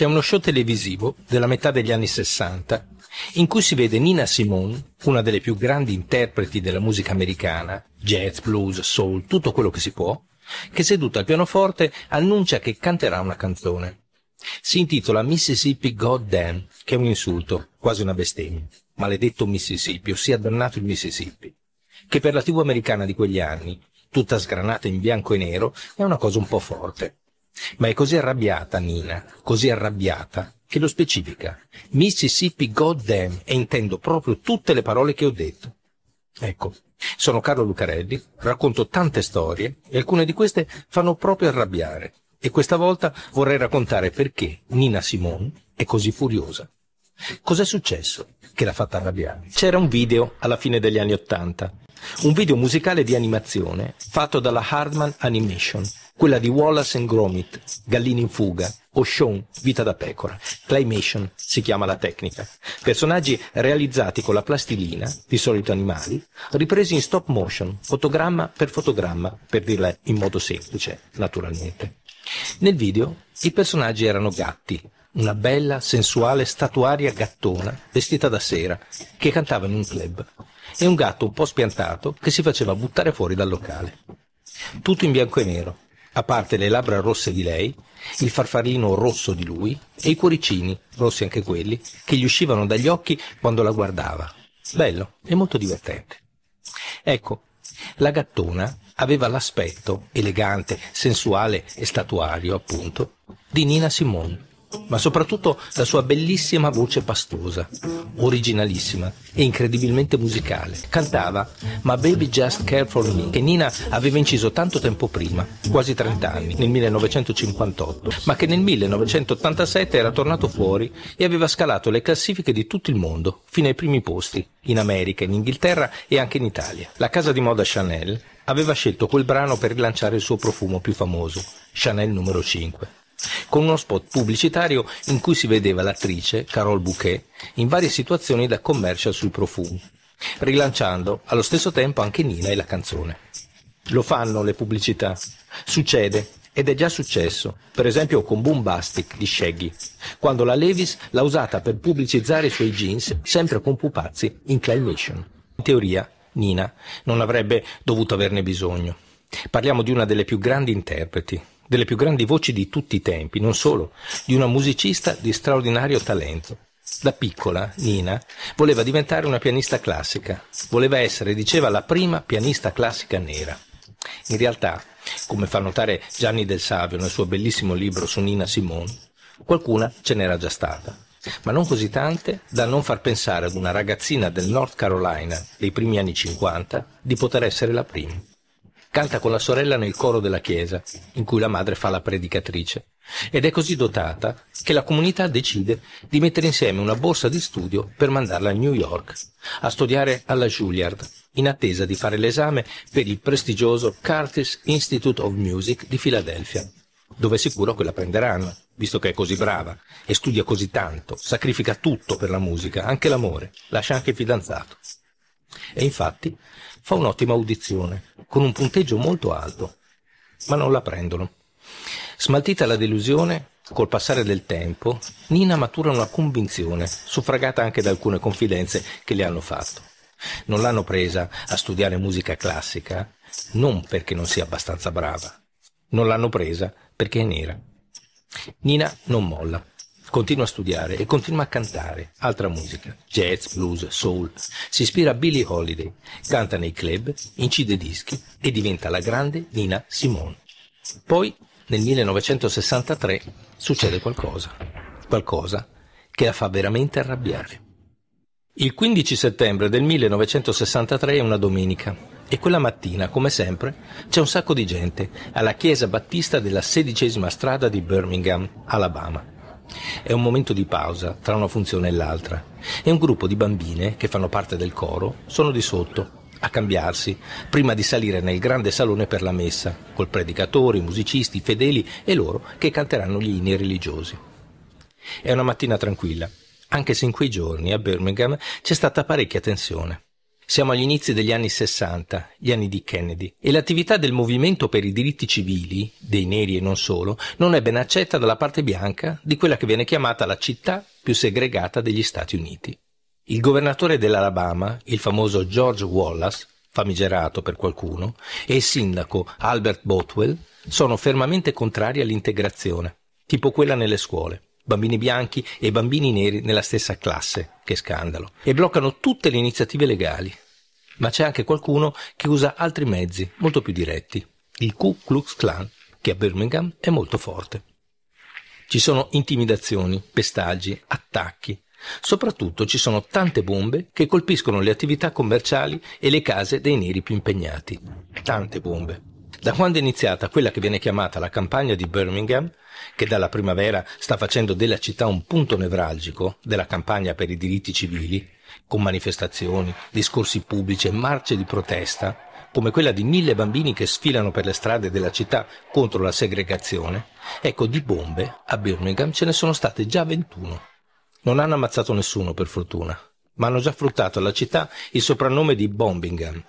c'è uno show televisivo della metà degli anni 60 in cui si vede Nina Simone, una delle più grandi interpreti della musica americana, jazz, blues, soul, tutto quello che si può, che seduta al pianoforte annuncia che canterà una canzone. Si intitola Mississippi Goddamn, che è un insulto, quasi una bestemmia. Maledetto Mississippi, ossia dannato il Mississippi, che per la TV americana di quegli anni, tutta sgranata in bianco e nero, è una cosa un po' forte. Ma è così arrabbiata Nina, così arrabbiata, che lo specifica. Mississippi goddamn, e intendo proprio tutte le parole che ho detto. Ecco, sono Carlo Lucarelli, racconto tante storie e alcune di queste fanno proprio arrabbiare. E questa volta vorrei raccontare perché Nina Simone è così furiosa. Cos'è successo che l'ha fatta arrabbiare? C'era un video alla fine degli anni Ottanta, un video musicale di animazione fatto dalla Hardman Animation, quella di Wallace and Gromit, Gallini in fuga, o Sean, Vita da pecora. Claymation si chiama la tecnica. Personaggi realizzati con la plastilina, di solito animali, ripresi in stop motion, fotogramma per fotogramma, per dirla in modo semplice, naturalmente. Nel video i personaggi erano gatti, una bella, sensuale, statuaria gattona vestita da sera che cantava in un club e un gatto un po' spiantato che si faceva buttare fuori dal locale. Tutto in bianco e nero, a parte le labbra rosse di lei, il farfallino rosso di lui e i cuoricini, rossi anche quelli, che gli uscivano dagli occhi quando la guardava. Bello e molto divertente. Ecco, la gattona aveva l'aspetto, elegante, sensuale e statuario, appunto, di Nina Simone ma soprattutto la sua bellissima voce pastosa, originalissima e incredibilmente musicale. Cantava Ma Baby Just Care for Me, che Nina aveva inciso tanto tempo prima, quasi 30 anni, nel 1958, ma che nel 1987 era tornato fuori e aveva scalato le classifiche di tutto il mondo, fino ai primi posti, in America, in Inghilterra e anche in Italia. La casa di moda Chanel aveva scelto quel brano per rilanciare il suo profumo più famoso, Chanel numero 5 con uno spot pubblicitario in cui si vedeva l'attrice, Carole Bouquet, in varie situazioni da commercial sui profumi, rilanciando allo stesso tempo anche Nina e la canzone. Lo fanno le pubblicità, succede ed è già successo, per esempio con Boom Bastic di Shaggy, quando la Levis l'ha usata per pubblicizzare i suoi jeans sempre con pupazzi in Climation. In teoria, Nina non avrebbe dovuto averne bisogno. Parliamo di una delle più grandi interpreti, delle più grandi voci di tutti i tempi, non solo, di una musicista di straordinario talento. Da piccola, Nina voleva diventare una pianista classica, voleva essere, diceva, la prima pianista classica nera. In realtà, come fa notare Gianni Del Savio nel suo bellissimo libro su Nina Simone, qualcuna ce n'era già stata, ma non così tante da non far pensare ad una ragazzina del North Carolina dei primi anni 50 di poter essere la prima. Canta con la sorella nel coro della chiesa, in cui la madre fa la predicatrice, ed è così dotata che la comunità decide di mettere insieme una borsa di studio per mandarla a New York, a studiare alla Juilliard, in attesa di fare l'esame per il prestigioso Curtis Institute of Music di Philadelphia, dove è sicuro che la prenderanno, visto che è così brava e studia così tanto, sacrifica tutto per la musica, anche l'amore, lascia anche il fidanzato. E infatti fa un'ottima audizione, con un punteggio molto alto, ma non la prendono. Smaltita la delusione, col passare del tempo, Nina matura una convinzione, suffragata anche da alcune confidenze che le hanno fatto. Non l'hanno presa a studiare musica classica, non perché non sia abbastanza brava, non l'hanno presa perché è nera. Nina non molla. Continua a studiare e continua a cantare altra musica, jazz, blues, soul. Si ispira a Billie Holiday, canta nei club, incide dischi e diventa la grande Nina Simone. Poi, nel 1963, succede qualcosa, qualcosa che la fa veramente arrabbiare. Il 15 settembre del 1963 è una domenica e quella mattina, come sempre, c'è un sacco di gente alla chiesa battista della sedicesima strada di Birmingham, Alabama. È un momento di pausa tra una funzione e l'altra e un gruppo di bambine che fanno parte del coro sono di sotto a cambiarsi prima di salire nel grande salone per la messa, col predicatore, i musicisti, i fedeli e loro che canteranno gli inni religiosi. È una mattina tranquilla, anche se in quei giorni a Birmingham c'è stata parecchia tensione. Siamo agli inizi degli anni 60, gli anni di Kennedy, e l'attività del movimento per i diritti civili, dei neri e non solo, non è ben accetta dalla parte bianca di quella che viene chiamata la città più segregata degli Stati Uniti. Il governatore dell'Alabama, il famoso George Wallace, famigerato per qualcuno, e il sindaco Albert Bothwell sono fermamente contrari all'integrazione, tipo quella nelle scuole bambini bianchi e bambini neri nella stessa classe. Che scandalo. E bloccano tutte le iniziative legali. Ma c'è anche qualcuno che usa altri mezzi, molto più diretti. Il Ku Klux Klan, che a Birmingham è molto forte. Ci sono intimidazioni, pestaggi, attacchi. Soprattutto ci sono tante bombe che colpiscono le attività commerciali e le case dei neri più impegnati. Tante bombe. Da quando è iniziata quella che viene chiamata la campagna di Birmingham, che dalla primavera sta facendo della città un punto nevralgico della campagna per i diritti civili, con manifestazioni, discorsi pubblici e marce di protesta, come quella di mille bambini che sfilano per le strade della città contro la segregazione, ecco di bombe a Birmingham ce ne sono state già 21. Non hanno ammazzato nessuno per fortuna, ma hanno già fruttato alla città il soprannome di Bombingham,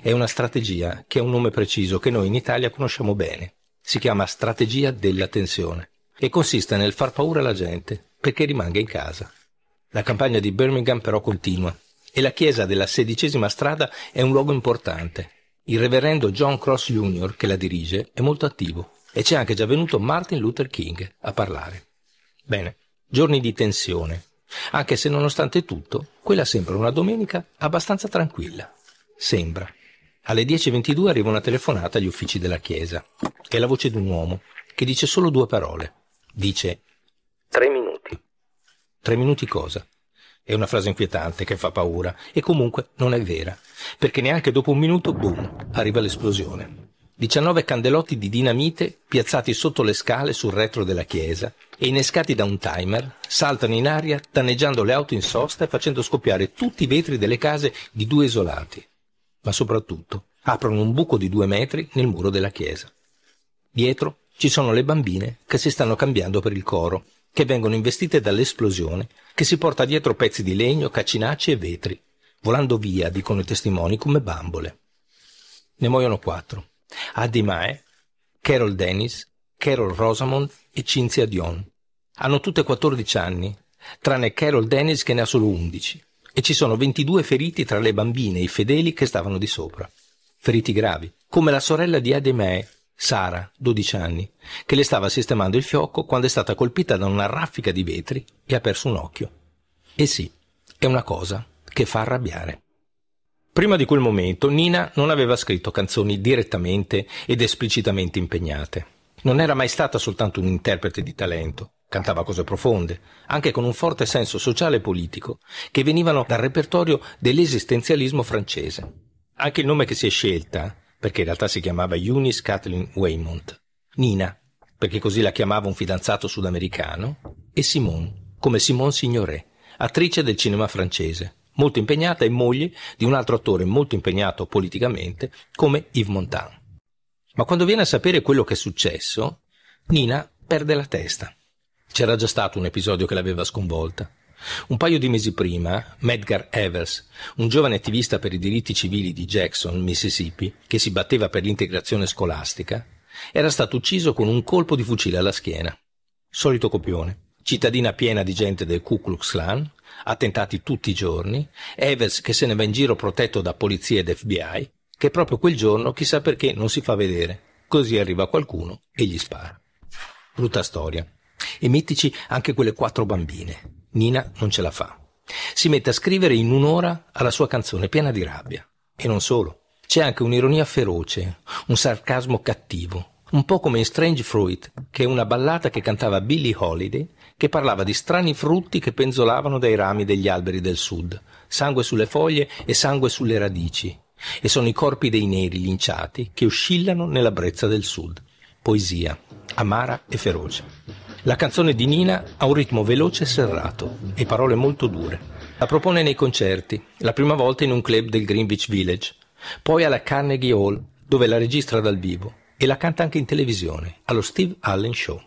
è una strategia che ha un nome preciso che noi in Italia conosciamo bene. Si chiama strategia della tensione e consiste nel far paura alla gente perché rimanga in casa. La campagna di Birmingham però continua e la chiesa della sedicesima strada è un luogo importante. Il reverendo John Cross Jr., che la dirige, è molto attivo e c'è anche già venuto Martin Luther King a parlare. Bene, giorni di tensione, anche se nonostante tutto, quella sembra una domenica abbastanza tranquilla. Sembra. Alle 10.22 arriva una telefonata agli uffici della chiesa. È la voce di un uomo che dice solo due parole. Dice Tre minuti. Tre minuti cosa? È una frase inquietante che fa paura e comunque non è vera, perché neanche dopo un minuto, boom, arriva l'esplosione. 19 candelotti di dinamite piazzati sotto le scale sul retro della chiesa e innescati da un timer saltano in aria danneggiando le auto in sosta e facendo scoppiare tutti i vetri delle case di due isolati ma soprattutto aprono un buco di due metri nel muro della chiesa. Dietro ci sono le bambine che si stanno cambiando per il coro, che vengono investite dall'esplosione, che si porta dietro pezzi di legno, cacinacci e vetri, volando via, dicono i testimoni, come bambole. Ne muoiono quattro. Adi Mae, Carol Dennis, Carol Rosamond e Cinzia Dion. Hanno tutte 14 anni, tranne Carol Dennis che ne ha solo 11 e ci sono 22 feriti tra le bambine e i fedeli che stavano di sopra. Feriti gravi, come la sorella di Ademè, Sara, 12 anni, che le stava sistemando il fiocco quando è stata colpita da una raffica di vetri e ha perso un occhio. E sì, è una cosa che fa arrabbiare. Prima di quel momento Nina non aveva scritto canzoni direttamente ed esplicitamente impegnate. Non era mai stata soltanto un interprete di talento, Cantava cose profonde, anche con un forte senso sociale e politico, che venivano dal repertorio dell'esistenzialismo francese. Anche il nome che si è scelta, perché in realtà si chiamava Eunice Kathleen Waymont, Nina, perché così la chiamava un fidanzato sudamericano, e Simone, come Simone Signoret, attrice del cinema francese, molto impegnata e moglie di un altro attore molto impegnato politicamente come Yves Montand. Ma quando viene a sapere quello che è successo, Nina perde la testa. C'era già stato un episodio che l'aveva sconvolta. Un paio di mesi prima, Medgar Evers, un giovane attivista per i diritti civili di Jackson, Mississippi, che si batteva per l'integrazione scolastica, era stato ucciso con un colpo di fucile alla schiena. Solito copione. Cittadina piena di gente del Ku Klux Klan, attentati tutti i giorni, Evers che se ne va in giro protetto da polizia ed FBI, che proprio quel giorno chissà perché non si fa vedere. Così arriva qualcuno e gli spara. Brutta storia. E mettici anche quelle quattro bambine. Nina non ce la fa. Si mette a scrivere in un'ora alla sua canzone piena di rabbia. E non solo. C'è anche un'ironia feroce, un sarcasmo cattivo, un po' come in Strange Fruit, che è una ballata che cantava Billie Holiday, che parlava di strani frutti che penzolavano dai rami degli alberi del sud, sangue sulle foglie e sangue sulle radici, e sono i corpi dei neri linciati che oscillano nella brezza del sud. Poesia, amara e feroce. La canzone di Nina ha un ritmo veloce e serrato e parole molto dure. La propone nei concerti, la prima volta in un club del Greenwich Village, poi alla Carnegie Hall, dove la registra dal vivo e la canta anche in televisione, allo Steve Allen Show.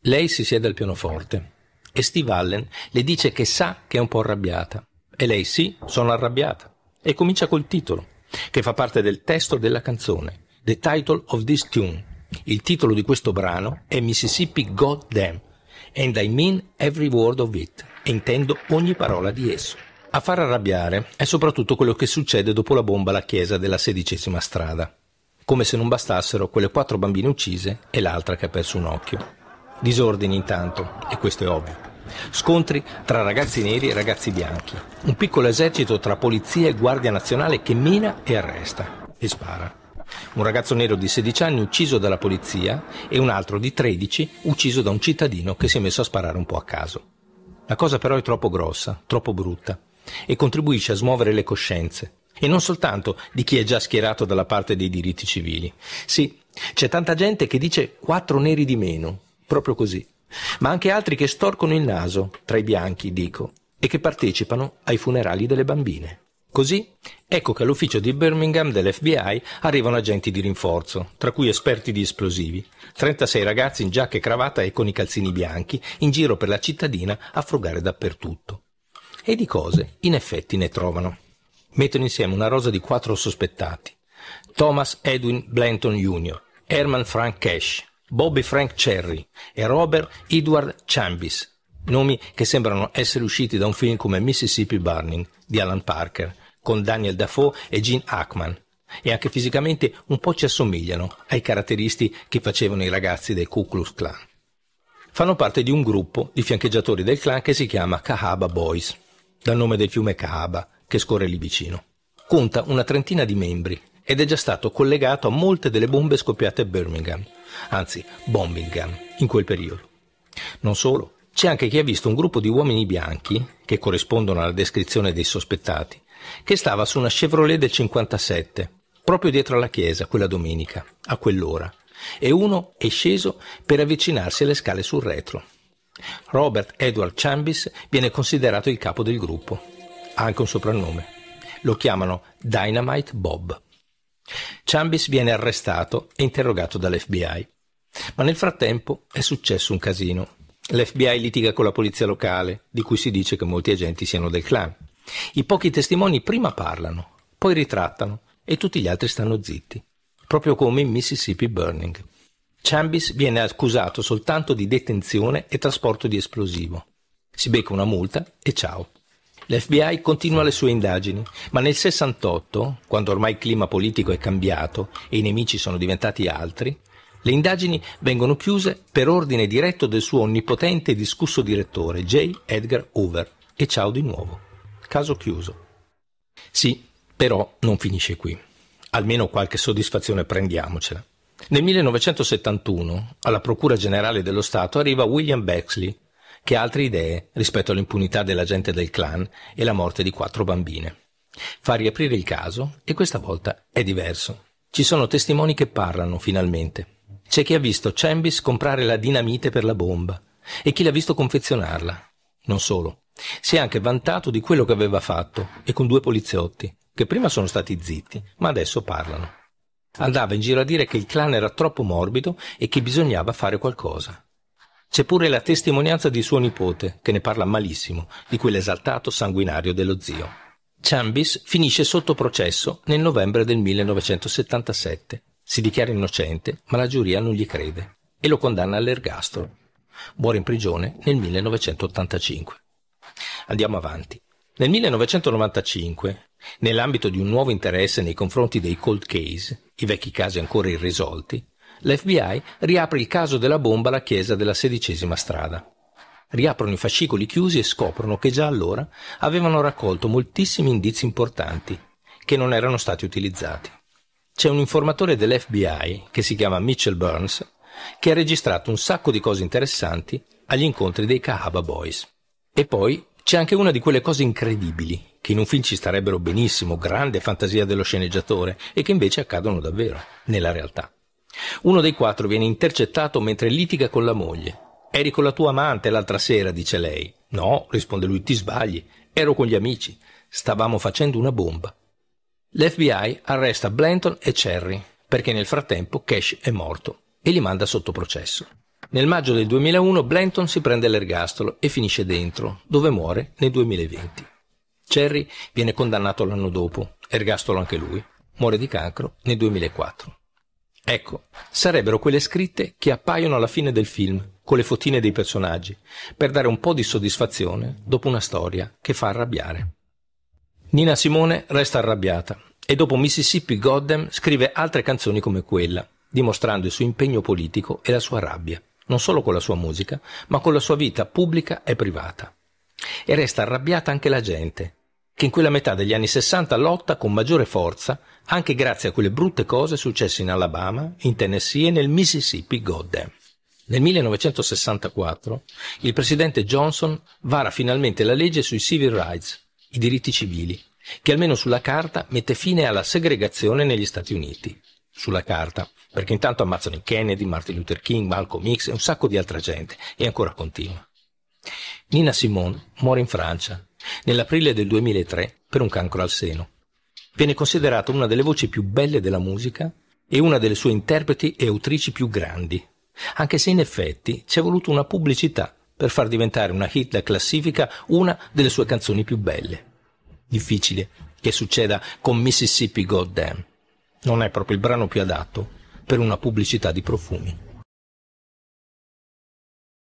Lei si siede al pianoforte e Steve Allen le dice che sa che è un po' arrabbiata e lei sì, sono arrabbiata e comincia col titolo, che fa parte del testo della canzone, The Title of This Tune, il titolo di questo brano è Mississippi Goddamn and I mean every word of it e intendo ogni parola di esso. A far arrabbiare è soprattutto quello che succede dopo la bomba alla chiesa della sedicesima strada, come se non bastassero quelle quattro bambine uccise e l'altra che ha perso un occhio. Disordini intanto, e questo è ovvio. Scontri tra ragazzi neri e ragazzi bianchi. Un piccolo esercito tra polizia e guardia nazionale che mina e arresta e spara un ragazzo nero di 16 anni ucciso dalla polizia e un altro di 13 ucciso da un cittadino che si è messo a sparare un po' a caso. La cosa però è troppo grossa, troppo brutta e contribuisce a smuovere le coscienze, e non soltanto di chi è già schierato dalla parte dei diritti civili. Sì, c'è tanta gente che dice quattro neri di meno, proprio così, ma anche altri che storcono il naso, tra i bianchi dico, e che partecipano ai funerali delle bambine. Così ecco che all'ufficio di Birmingham dell'FBI arrivano agenti di rinforzo, tra cui esperti di esplosivi, 36 ragazzi in giacca e cravatta e con i calzini bianchi, in giro per la cittadina a frugare dappertutto. E di cose, in effetti, ne trovano. Mettono insieme una rosa di quattro sospettati. Thomas Edwin Blanton Jr., Herman Frank Cash, Bobby Frank Cherry e Robert Edward Chambis, nomi che sembrano essere usciti da un film come Mississippi Burning di Alan Parker, con Daniel Dafoe e Gene Hackman, e anche fisicamente un po' ci assomigliano ai caratteristi che facevano i ragazzi del Ku Klux Klan. Fanno parte di un gruppo di fiancheggiatori del clan che si chiama Cahaba Boys, dal nome del fiume Cahaba che scorre lì vicino. Conta una trentina di membri ed è già stato collegato a molte delle bombe scoppiate a Birmingham, anzi Bombingham, in quel periodo. Non solo, c'è anche chi ha visto un gruppo di uomini bianchi, che corrispondono alla descrizione dei sospettati, che stava su una Chevrolet del 57, proprio dietro alla chiesa quella domenica, a quell'ora, e uno è sceso per avvicinarsi alle scale sul retro. Robert Edward Chambis viene considerato il capo del gruppo. Ha anche un soprannome. Lo chiamano Dynamite Bob. Chambis viene arrestato e interrogato dall'FBI. Ma nel frattempo è successo un casino. L'FBI litiga con la polizia locale, di cui si dice che molti agenti siano del clan. I pochi testimoni prima parlano, poi ritrattano e tutti gli altri stanno zitti, proprio come in Mississippi Burning. Chambis viene accusato soltanto di detenzione e trasporto di esplosivo. Si becca una multa e ciao. L'FBI continua le sue indagini, ma nel 68, quando ormai il clima politico è cambiato e i nemici sono diventati altri, le indagini vengono chiuse per ordine diretto del suo onnipotente e discusso direttore J. Edgar Hoover. E ciao di nuovo caso chiuso. Sì, però non finisce qui. Almeno qualche soddisfazione prendiamocela. Nel 1971 alla Procura Generale dello Stato arriva William Bexley, che ha altre idee rispetto all'impunità dell'agente del clan e la morte di quattro bambine. Fa riaprire il caso e questa volta è diverso. Ci sono testimoni che parlano finalmente. C'è chi ha visto Chambis comprare la dinamite per la bomba e chi l'ha visto confezionarla. Non solo. Si è anche vantato di quello che aveva fatto e con due poliziotti, che prima sono stati zitti, ma adesso parlano. Andava in giro a dire che il clan era troppo morbido e che bisognava fare qualcosa. C'è pure la testimonianza di suo nipote, che ne parla malissimo, di quell'esaltato sanguinario dello zio. Chambis finisce sotto processo nel novembre del 1977. Si dichiara innocente, ma la giuria non gli crede e lo condanna all'ergastolo. Muore in prigione nel 1985. Andiamo avanti. Nel 1995, nell'ambito di un nuovo interesse nei confronti dei cold case, i vecchi casi ancora irrisolti, l'FBI riapre il caso della bomba alla chiesa della sedicesima strada. Riaprono i fascicoli chiusi e scoprono che già allora avevano raccolto moltissimi indizi importanti che non erano stati utilizzati. C'è un informatore dell'FBI, che si chiama Mitchell Burns, che ha registrato un sacco di cose interessanti agli incontri dei Cahaba Boys. E poi c'è anche una di quelle cose incredibili, che in un film ci starebbero benissimo, grande fantasia dello sceneggiatore, e che invece accadono davvero, nella realtà. Uno dei quattro viene intercettato mentre litiga con la moglie. Eri con la tua amante l'altra sera, dice lei. No, risponde lui, ti sbagli. Ero con gli amici. Stavamo facendo una bomba. L'FBI arresta Blanton e Cherry, perché nel frattempo Cash è morto, e li manda sotto processo. Nel maggio del 2001 Blanton si prende l'ergastolo e finisce dentro, dove muore nel 2020. Cherry viene condannato l'anno dopo, ergastolo anche lui, muore di cancro nel 2004. Ecco, sarebbero quelle scritte che appaiono alla fine del film, con le fotine dei personaggi, per dare un po' di soddisfazione dopo una storia che fa arrabbiare. Nina Simone resta arrabbiata e dopo Mississippi Goddam scrive altre canzoni come quella, dimostrando il suo impegno politico e la sua rabbia non solo con la sua musica, ma con la sua vita pubblica e privata. E resta arrabbiata anche la gente, che in quella metà degli anni Sessanta lotta con maggiore forza anche grazie a quelle brutte cose successe in Alabama, in Tennessee e nel Mississippi Goddam. Nel 1964 il presidente Johnson vara finalmente la legge sui civil rights, i diritti civili, che almeno sulla carta mette fine alla segregazione negli Stati Uniti. Sulla carta, perché intanto ammazzano i Kennedy, Martin Luther King, Malcolm X e un sacco di altra gente, e ancora continua. Nina Simone muore in Francia, nell'aprile del 2003, per un cancro al seno. Viene considerata una delle voci più belle della musica e una delle sue interpreti e autrici più grandi, anche se in effetti ci è voluta una pubblicità per far diventare una hit da classifica una delle sue canzoni più belle. Difficile che succeda con Mississippi Goddamn. Non è proprio il brano più adatto, per una pubblicità di profumi.